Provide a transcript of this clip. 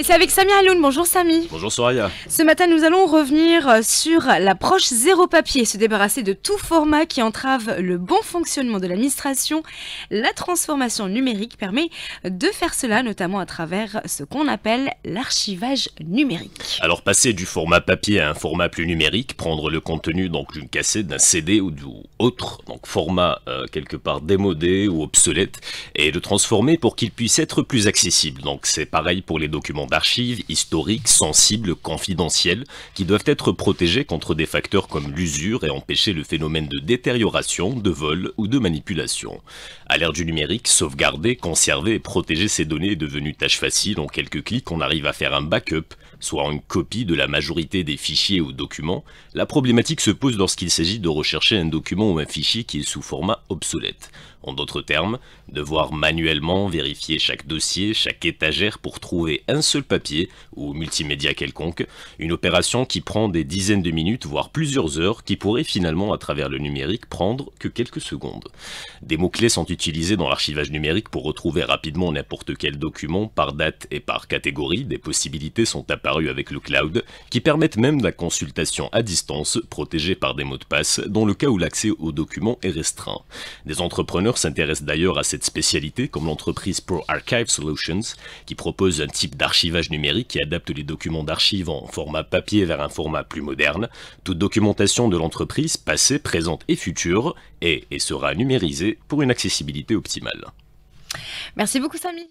Et c'est avec Samir Aloun. Bonjour Sami. Bonjour Soraya. Ce matin, nous allons revenir euh, sur l'approche zéro papier, se débarrasser de tout format qui entrave le bon fonctionnement de l'administration. La transformation numérique permet de faire cela, notamment à travers ce qu'on appelle l'archivage numérique. Alors, passer du format papier à un format plus numérique, prendre le contenu donc d'une cassette, d'un CD ou d'autre, donc format euh, quelque part démodé ou obsolète, et le transformer pour qu'il puisse être plus accessible. Donc, c'est pareil pour les documents d'archives historiques, sensibles, confidentielles, qui doivent être protégées contre des facteurs comme l'usure et empêcher le phénomène de détérioration, de vol ou de manipulation. À l'ère du numérique, sauvegarder, conserver et protéger ces données est devenu tâche facile. En quelques clics, on arrive à faire un backup, soit une copie de la majorité des fichiers ou documents. La problématique se pose lorsqu'il s'agit de rechercher un document ou un fichier qui est sous format obsolète. En d'autres termes, devoir manuellement vérifier chaque dossier, chaque étagère pour trouver un seul papier ou multimédia quelconque, une opération qui prend des dizaines de minutes voire plusieurs heures qui pourrait finalement à travers le numérique prendre que quelques secondes. Des mots-clés sont utilisés dans l'archivage numérique pour retrouver rapidement n'importe quel document par date et par catégorie, des possibilités sont apparues avec le cloud qui permettent même la consultation à distance protégée par des mots de passe dans le cas où l'accès aux documents est restreint. Des entrepreneurs s'intéresse d'ailleurs à cette spécialité, comme l'entreprise Pro Archive Solutions, qui propose un type d'archivage numérique qui adapte les documents d'archives en format papier vers un format plus moderne. Toute documentation de l'entreprise, passée, présente et future, est et sera numérisée pour une accessibilité optimale. Merci beaucoup Samy.